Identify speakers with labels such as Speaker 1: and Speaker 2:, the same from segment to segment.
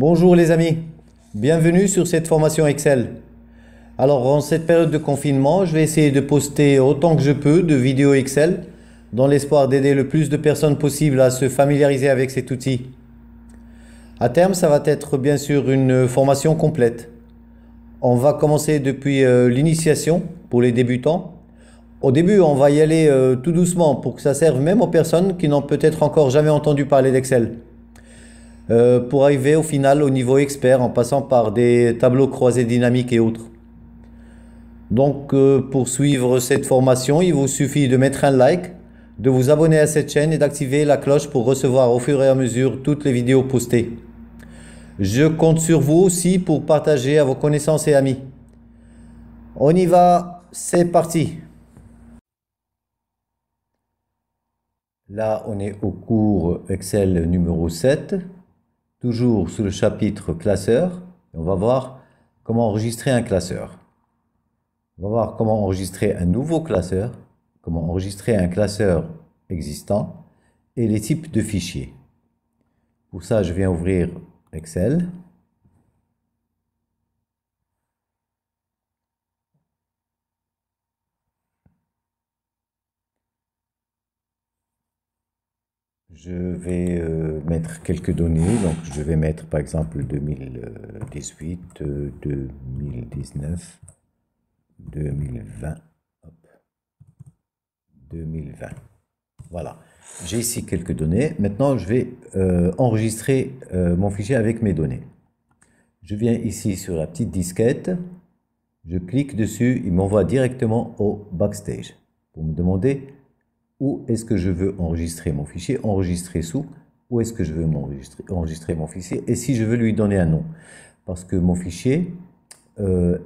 Speaker 1: Bonjour les amis, bienvenue sur cette formation Excel. Alors en cette période de confinement, je vais essayer de poster autant que je peux de vidéos Excel dans l'espoir d'aider le plus de personnes possible à se familiariser avec cet outil. À terme, ça va être bien sûr une formation complète. On va commencer depuis euh, l'initiation pour les débutants. Au début, on va y aller euh, tout doucement pour que ça serve même aux personnes qui n'ont peut-être encore jamais entendu parler d'Excel. Euh, pour arriver au final au niveau expert en passant par des tableaux croisés dynamiques et autres. Donc euh, pour suivre cette formation, il vous suffit de mettre un like, de vous abonner à cette chaîne et d'activer la cloche pour recevoir au fur et à mesure toutes les vidéos postées. Je compte sur vous aussi pour partager à vos connaissances et amis. On y va, c'est parti Là, on est au cours Excel numéro 7 toujours sous le chapitre classeur. on va voir comment enregistrer un classeur. On va voir comment enregistrer un nouveau classeur, comment enregistrer un classeur existant et les types de fichiers. Pour ça, je viens ouvrir Excel. Je vais euh, mettre quelques données. Donc, je vais mettre par exemple 2018, 2019, 2020, 2020. Voilà. J'ai ici quelques données. Maintenant, je vais euh, enregistrer euh, mon fichier avec mes données. Je viens ici sur la petite disquette. Je clique dessus. Il m'envoie directement au backstage pour me demander où est-ce que je veux enregistrer mon fichier, enregistrer sous, où est-ce que je veux enregistrer, mon fichier, et si je veux lui donner un nom. Parce que mon fichier, euh,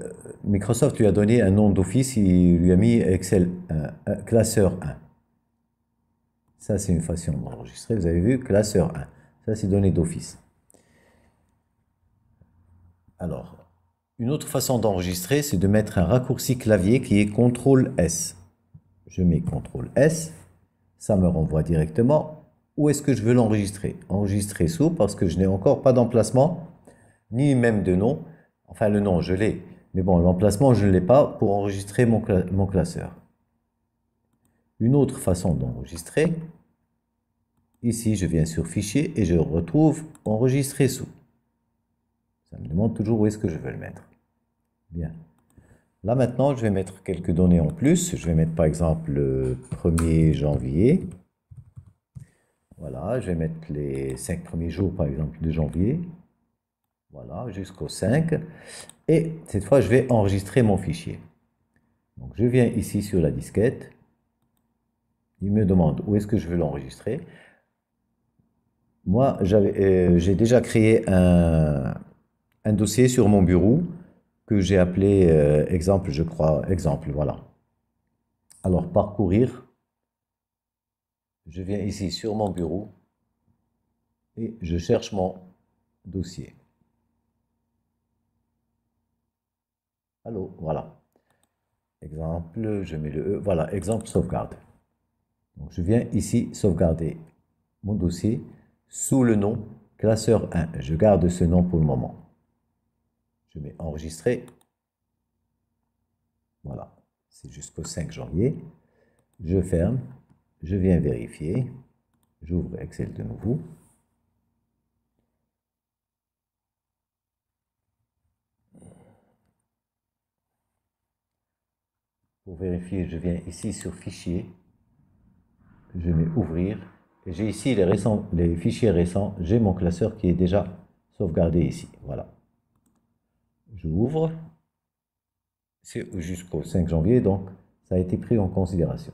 Speaker 1: Microsoft lui a donné un nom d'office, il lui a mis Excel classeur 1. Ça, c'est une façon d'enregistrer, vous avez vu, classeur 1. Ça, c'est donné d'office. Alors, une autre façon d'enregistrer, c'est de mettre un raccourci clavier qui est CTRL S. Je mets CTRL S ça me renvoie directement où est-ce que je veux l'enregistrer. Enregistrer sous parce que je n'ai encore pas d'emplacement, ni même de nom. Enfin, le nom, je l'ai. Mais bon, l'emplacement, je ne l'ai pas pour enregistrer mon, classeur. Une autre façon d'enregistrer, ici, je viens sur Fichier et je retrouve Enregistrer sous. Ça me demande toujours où est-ce que je veux le mettre. Bien. Là maintenant, je vais mettre quelques données en plus. Je vais mettre par exemple le 1er janvier. Voilà, je vais mettre les 5 premiers jours par exemple de janvier. Voilà, jusqu'au 5. Et cette fois, je vais enregistrer mon fichier. Donc je viens ici sur la disquette. Il me demande où est-ce que je veux l'enregistrer. Moi, euh, j'ai déjà créé un dossier sur mon bureau j'ai appelé euh, exemple, je crois, exemple, voilà. Alors, parcourir, je viens ici sur mon bureau et je cherche mon dossier. Allô, voilà. Exemple, je mets le E, voilà, exemple sauvegarde. Donc, je viens ici sauvegarder mon dossier sous le nom classeur 1. Je garde ce nom pour le moment. Je mets enregistrer. Voilà, c'est jusqu'au 5 janvier. Je ferme, je viens vérifier. J'ouvre Excel de nouveau. Pour vérifier, je viens ici sur Fichier. Je mets Ouvrir. J'ai ici les, récents, les fichiers récents. J'ai mon classeur qui est déjà sauvegardé ici. Voilà. J'ouvre. C'est jusqu'au 5 janvier, donc ça a été pris en considération.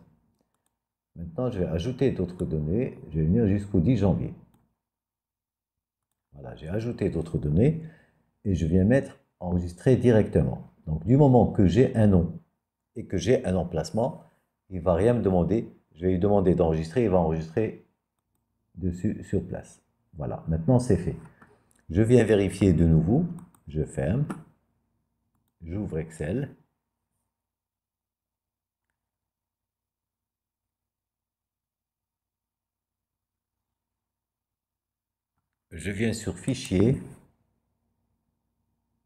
Speaker 1: Maintenant, je vais ajouter d'autres données. Je vais venir jusqu'au 10 janvier. Voilà, j'ai ajouté d'autres données et je viens mettre enregistrer directement. Donc, du moment que j'ai un nom et que j'ai un emplacement, il ne va rien me demander. Je vais lui demander d'enregistrer, il va enregistrer dessus sur place. Voilà, maintenant c'est fait. Je viens vérifier de nouveau, je ferme, J'ouvre Excel. Je viens sur Fichier,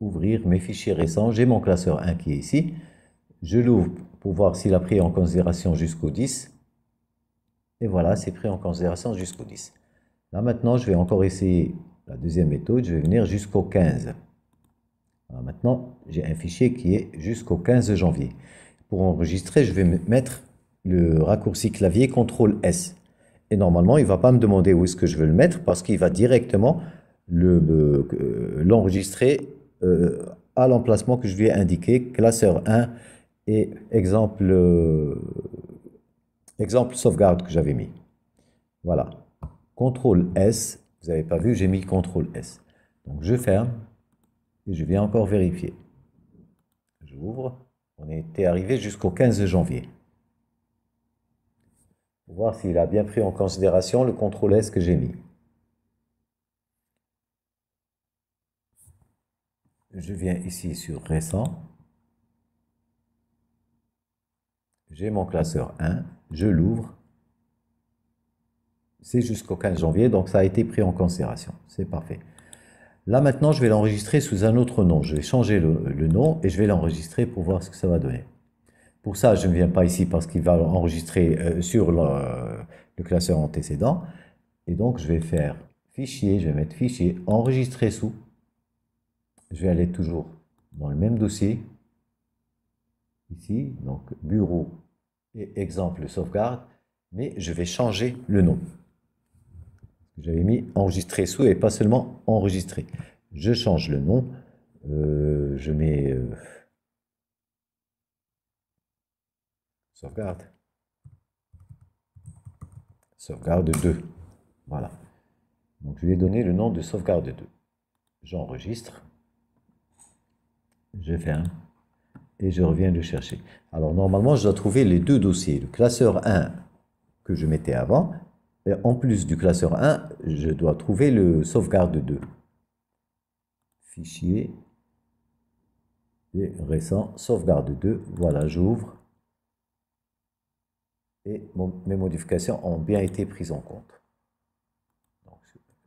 Speaker 1: ouvrir mes fichiers récents. J'ai mon classeur 1 qui est ici. Je l'ouvre pour voir s'il a pris en considération jusqu'au 10. Et voilà, c'est pris en considération jusqu'au 10. Là maintenant, je vais encore essayer la deuxième méthode. Je vais venir jusqu'au 15 maintenant, j'ai un fichier qui est jusqu'au 15 janvier. Pour enregistrer, je vais mettre le raccourci clavier CTRL S. Et normalement, il ne va pas me demander où est-ce que je veux le mettre parce qu'il va directement euh, l'enregistrer euh, à l'emplacement que je lui ai indiqué, classeur 1 et exemple, euh, exemple sauvegarde que j'avais mis. Voilà. CTRL S, vous n'avez pas vu, j'ai mis CTRL S. Donc je ferme et je viens encore vérifier. J'ouvre. On était arrivé jusqu'au 15 janvier. Pour voir s'il a bien pris en considération le contrôle S que j'ai mis. Je viens ici sur récent. J'ai mon classeur 1, je l'ouvre. C'est jusqu'au 15 janvier, donc ça a été pris en considération. C'est parfait. Là maintenant, je vais l'enregistrer sous un autre nom. Je vais changer le, nom et je vais l'enregistrer pour voir ce que ça va donner. Pour ça, je ne viens pas ici parce qu'il va enregistrer euh, sur le, le, classeur antécédent. Et donc, je vais faire fichier, je vais mettre fichier, enregistrer sous. Je vais aller toujours dans le même dossier. Ici, donc bureau et exemple sauvegarde. Mais je vais changer le nom. J'avais mis enregistrer sous et pas seulement enregistrer. Je change le nom. Euh, je mets euh, sauvegarde. Sauvegarde 2. Voilà. Donc je lui ai donné le nom de sauvegarde 2. J'enregistre. Je ferme. Et je reviens le chercher. Alors normalement, je dois trouver les deux dossiers. Le classeur 1 que je mettais avant en plus du classeur 1, je dois trouver le sauvegarde 2. Fichier et récent, sauvegarde 2. Voilà, j'ouvre. Et mes modifications ont bien été prises en compte.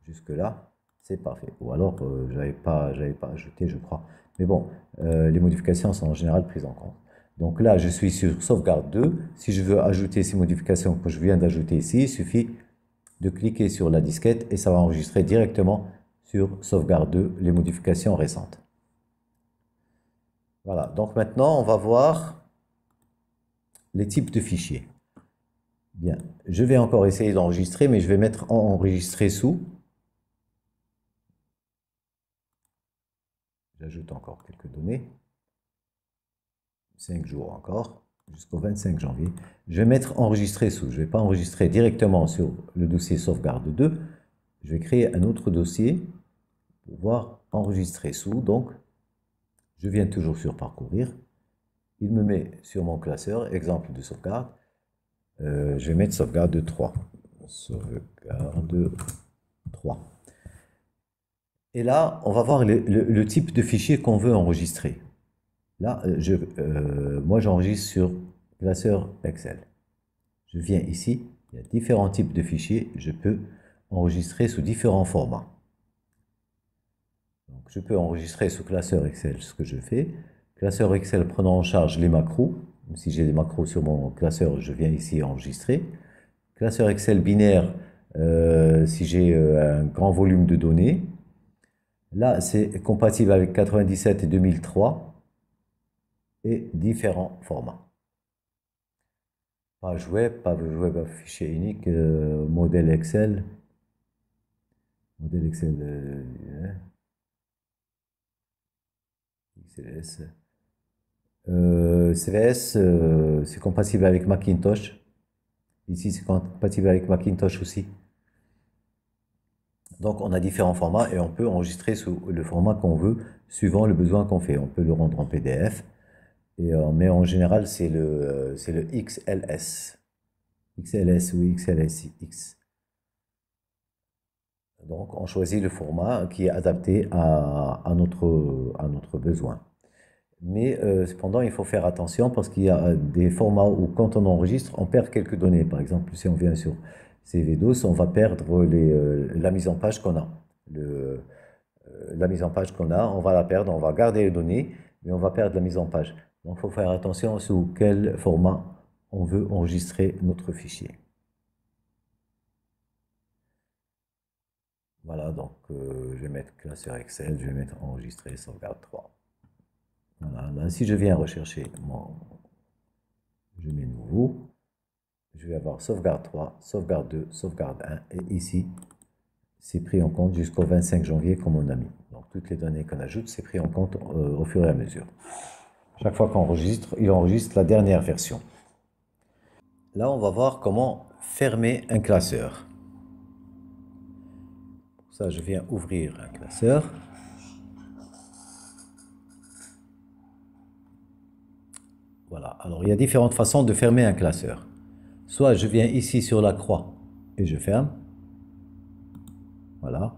Speaker 1: jusque-là, c'est parfait. Ou alors, je euh, j'avais pas, pas ajouté, je crois. Mais bon, euh, les modifications sont en général prises en compte. Donc là, je suis sur sauvegarde 2. Si je veux ajouter ces modifications que je viens d'ajouter ici, il suffit de cliquer sur la disquette et ça va enregistrer directement sur Sauvegarde 2 les modifications récentes. Voilà, donc maintenant on va voir les types de fichiers. Bien, je vais encore essayer d'enregistrer, mais je vais mettre enregistrer sous. J'ajoute encore quelques données. 5 jours encore jusqu'au 25 janvier, je vais mettre enregistrer sous. Je ne vais pas enregistrer directement sur le dossier sauvegarde 2. Je vais créer un autre dossier pour voir enregistrer sous. Donc, je viens toujours sur parcourir. Il me met sur mon classeur, exemple de sauvegarde. Euh, je vais mettre sauvegarde 3. Sauvegarde 3. Et là, on va voir le type de fichier qu'on veut enregistrer. Là, euh, euh, moi, j'enregistre sur classeur Excel. Je viens ici, il y a différents types de fichiers. Je peux enregistrer sous différents formats. Donc, je peux enregistrer sous classeur Excel ce que je fais. Classeur Excel prenant en charge les macros. Si j'ai des macros sur mon classeur, je viens ici enregistrer. Classeur Excel binaire, euh, si j'ai un grand volume de données. Là, c'est compatible avec 97 et 2003 différents formats. Page web, page web fichier unique, euh, modèle Excel. Modèle Excel. CVS. Euh, hein. euh, c'est compatible avec Macintosh. Ici, c'est compatible avec Macintosh aussi. Donc, on a différents formats et on peut enregistrer sous le format qu'on veut, suivant le besoin qu'on fait. On peut le rendre en PDF, euh, mais en général, c'est le, euh, c'est le XLS. XLS ou XLSX. Donc, on choisit le format qui est adapté à, à notre, besoin. Mais euh, cependant, il faut faire attention parce qu'il y a des formats où, quand on enregistre, on perd quelques données. Par exemple, si on vient sur CV2, on va perdre la mise en page qu'on a. la mise en page qu'on a, on va la perdre, on va garder les données, mais on va perdre la mise en page. Donc, il faut faire attention sous quel format on veut enregistrer notre fichier. Voilà, donc euh, je vais mettre classeur Excel, je vais mettre enregistrer sauvegarde 3. Voilà, si je viens rechercher mon... Je mets nouveau. Je vais avoir sauvegarde 3, sauvegarde 2, sauvegarde 1. Et ici, c'est pris en compte jusqu'au 25 janvier comme on a mis. Donc toutes les données qu'on ajoute, c'est pris en compte euh, au fur et à mesure. Chaque fois qu'on enregistre, il enregistre la dernière version. Là, on va voir comment fermer un classeur. Pour ça, je viens ouvrir un classeur. Voilà, alors il y a différentes façons de fermer un classeur. Soit je viens ici sur la croix et je ferme. Voilà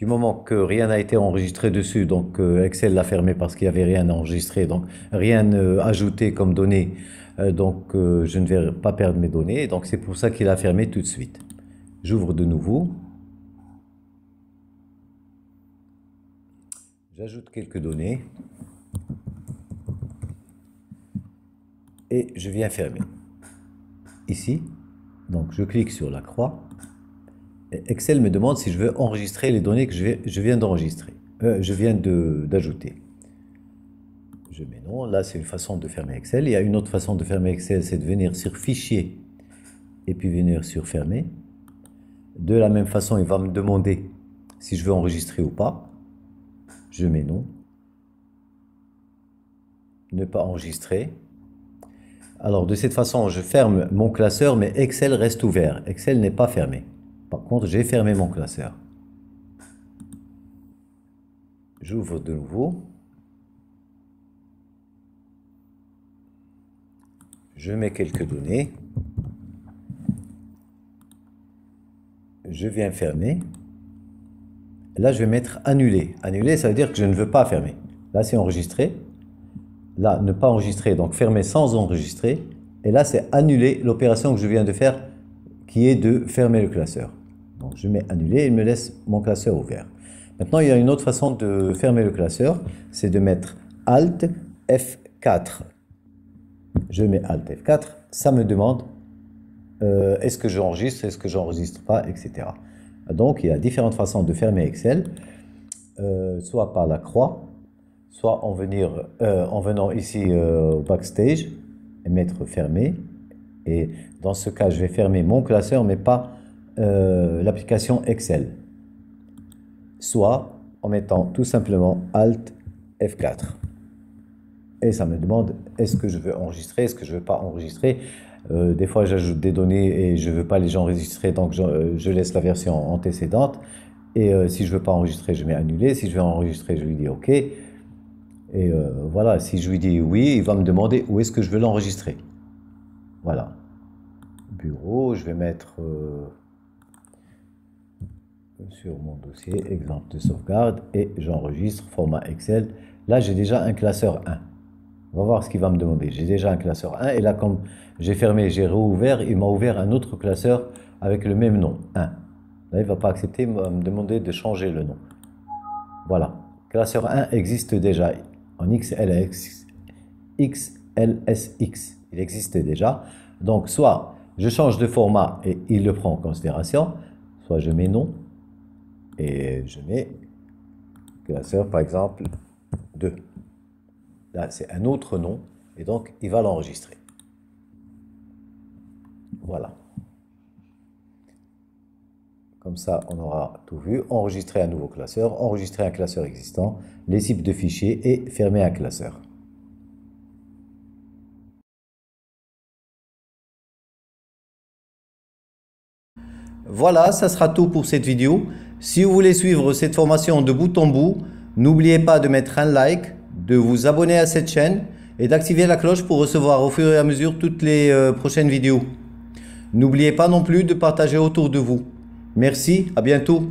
Speaker 1: du moment que rien n'a été enregistré dessus, donc euh, Excel l'a fermé parce qu'il n'y avait rien enregistré, donc rien euh, ajouté comme données, euh, donc je ne vais pas perdre mes données, donc c'est pour ça qu'il a fermé tout de suite. J'ouvre de nouveau. J'ajoute quelques données. Et je viens fermer. Ici, donc je clique sur la croix. Excel me demande si je veux enregistrer les données que je, viens d'enregistrer, euh, je viens d'ajouter. Je mets non, là c'est une façon de fermer Excel. Il y a une autre façon de fermer Excel, c'est de venir sur Fichier et puis venir sur Fermer. De la même façon, il va me demander si je veux enregistrer ou pas. Je mets non. Ne pas enregistrer. Alors de cette façon, je ferme mon classeur, mais Excel reste ouvert. Excel n'est pas fermé. Par contre, j'ai fermé mon classeur. J'ouvre de nouveau. Je mets quelques données. Je viens fermer. Là, je vais mettre annuler. Annuler, ça veut dire que je ne veux pas fermer. Là, c'est enregistré. Là, ne pas enregistrer, donc fermer sans enregistrer. Et là, c'est annuler l'opération que je viens de faire, qui est de fermer le classeur je mets annuler et il me laisse mon classeur ouvert. Maintenant, il y a une autre façon de fermer le classeur, c'est de mettre Alt F4. Je mets Alt F4, ça me demande euh, est-ce que j'enregistre, est-ce que j'enregistre pas, etc. Donc il y a différentes façons de fermer Excel, euh, soit par la croix, soit en, euh, en venant ici au backstage et mettre fermer. Et dans ce cas, je vais fermer mon classeur, mais pas euh, l'application Excel, soit en mettant tout simplement Alt F4. Et ça me demande est-ce que je veux enregistrer, est-ce que je ne veux pas enregistrer. Euh, des fois, j'ajoute des données et je ne veux pas les enregistrer, donc je, euh, laisse la version antécédente. Et si je ne veux pas enregistrer, je mets annuler. Si je veux enregistrer, je lui dis OK. Et voilà, si je lui dis oui, il va me demander où est-ce que je veux l'enregistrer. Voilà. Bureau, je vais mettre sur mon dossier, exemple de sauvegarde, et j'enregistre format Excel. Là, j'ai déjà un classeur 1. On va voir ce qu'il va me demander. J'ai déjà un classeur 1, et là, comme j'ai fermé, j'ai rouvert, il m'a ouvert un autre classeur avec le même nom, 1. Là, il ne va pas accepter, de me demander de changer le nom. Voilà. Classeur 1 existe déjà en XLSX. Il existe déjà. Donc, soit je change de format et il le prend en considération, soit je mets nom et je mets classeur, par exemple, 2. Là, c'est un autre nom, et donc il va l'enregistrer. Voilà. Comme ça, on aura tout vu. Enregistrer un nouveau classeur, enregistrer un classeur existant, les types de fichiers et fermer un classeur. Voilà, ça sera tout pour cette vidéo. Si vous voulez suivre cette formation de bout en bout, n'oubliez pas de mettre un like, de vous abonner à cette chaîne et d'activer la cloche pour recevoir au fur et à mesure toutes les euh, prochaines vidéos. N'oubliez pas non plus de partager autour de vous. Merci, à bientôt